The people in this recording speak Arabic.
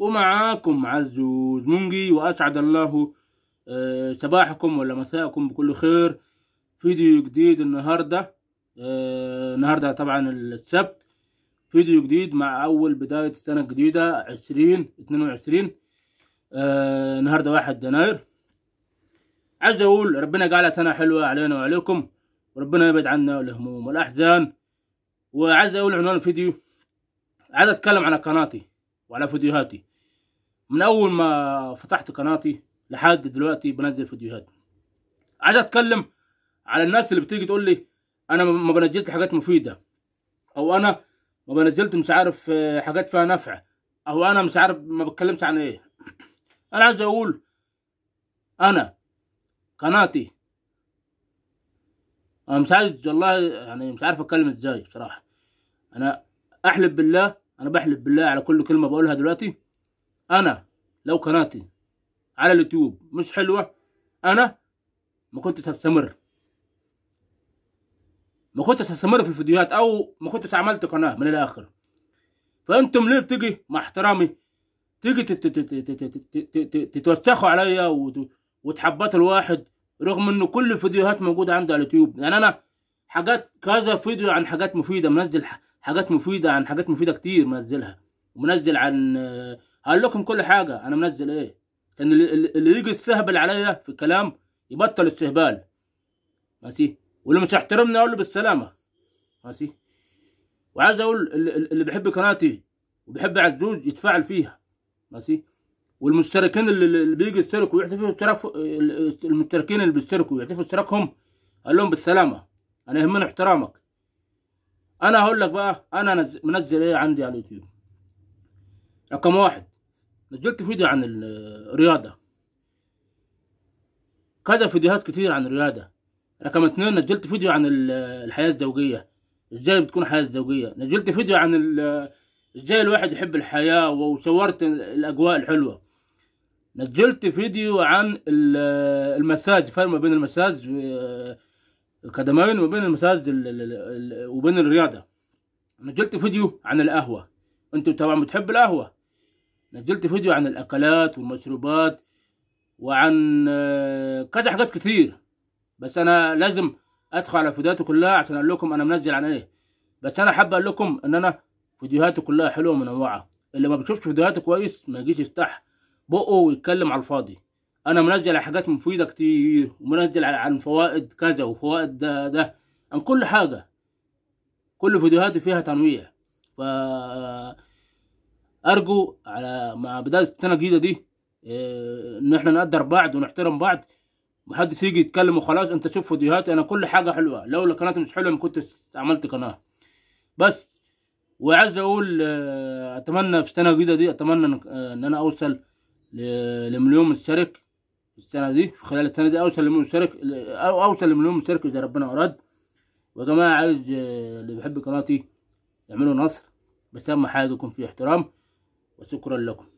ومعاكم عزوز منجي وأسعد الله آه، صباحكم ولا مساءكم بكل خير فيديو جديد النهاردة آه، النهاردة طبعا السبت فيديو جديد مع أول بداية السنة الجديدة عشرين اتنين وعشرين آه، النهاردة واحد يناير عايز أقول ربنا جعلها سنة حلوة علينا وعليكم وربنا يبعد عنا الهموم والأحزان وعايز أقول عنوان الفيديو عايز أتكلم على قناتي وعلى فيديوهاتي من اول ما فتحت قناتي لحد دلوقتي بنزل فيديوهات عايز اتكلم على الناس اللي بتيجي تقول لي انا ما بنزلت حاجات مفيده او انا ما بنزلت مش عارف آه، حاجات فيها نفع او انا مش عارف ما بتكلمش عن ايه انا عايز اقول انا قناتي انا مش عايز والله يعني مش عارف اتكلم ازاي بصراحه انا احلف بالله انا بحلف بالله على كل كلمه بقولها دلوقتي انا لو قناتي على اليوتيوب مش حلوه انا ما كنتش هستمر ما كنتش هستمر في الفيديوهات او ما كنتش عملت قناه من الاخر فانتم ليه بتيجي مع احترامي تيجي تتوسخوا عليا وتحبطوا الواحد رغم ان كل الفيديوهات موجوده عندي على اليوتيوب يعني انا حاجات كذا فيديو عن حاجات مفيده منزل حاجات مفيده عن حاجات مفيده كتير منزلها ومنزل عن هقول لكم كل حاجه انا منزل ايه كان اللي يجي يستهبل عليا في الكلام يبطل استهبال ماشي واللي مش هيحترمني اقول له بالسلامه ماشي وعايز اقول اللي بيحب قناتي وبيحب عزوز يتفاعل فيها ماشي والمشتركين اللي بيجي يشتركوا يعترفوا اشتراك المشتركين اللي بيشتركوا يعترفوا اشتراكهم قال لهم بالسلامه انا يهمني احترامك انا هقول لك بقى انا منزل ايه عندي على اليوتيوب رقم واحد نزلت فيديو عن الرياضة كذا فيديوهات كتير عن الرياضة رقم اتنين نزلت فيديو عن الحياة الزوجية ازاي بتكون حياة زوجية نزلت فيديو عن ازاي الواحد يحب الحياة وصورت الاجواء الحلوة نزلت فيديو عن المساج فرق ما بين المساج آه، القدمين وما بين المساج وبين الرياضة نزلت فيديو عن القهوة انتوا طبعا بتحب القهوة نزلت فيديو عن الاكلات والمشروبات وعن آه، كذا حاجات كتير بس انا لازم ادخل على فيديوهاتي كلها عشان اقول لكم انا منزل عن ايه بس انا حابب اقول لكم ان انا فيديوهاتي كلها حلوه ومنوعه اللي ما بيشوفش فيديوهاتي كويس ما يجيش يفتح بقه ويتكلم على الفاضي انا منزل على حاجات مفيده كتير ومنزل عن فوائد كذا وفوائد ده ده عن كل حاجه كل فيديوهاتي فيها تنويع ف آه، ارجو على مع بدايه السنه الجديده دي آه، ان احنا نقدر بعض ونحترم بعض محدش يجي يتكلم وخلاص انت شوف فيديوهاتي انا كل حاجه حلوه لولا قناتي مش حلوه ما كنتش عملت قناه بس وعايز اقول آه، اتمنى في السنه الجديده دي اتمنى ان آه، انا اوصل لمليون مشترك في السنه دي في خلال السنه دي اوصل لمليون مشترك او اوصل لمليون مشترك اذا ربنا اراد ويا جماعه عايز اللي بيحب قناتي يعملوا نصر بس اهم حاجه يكون في احترام وشكرا لكم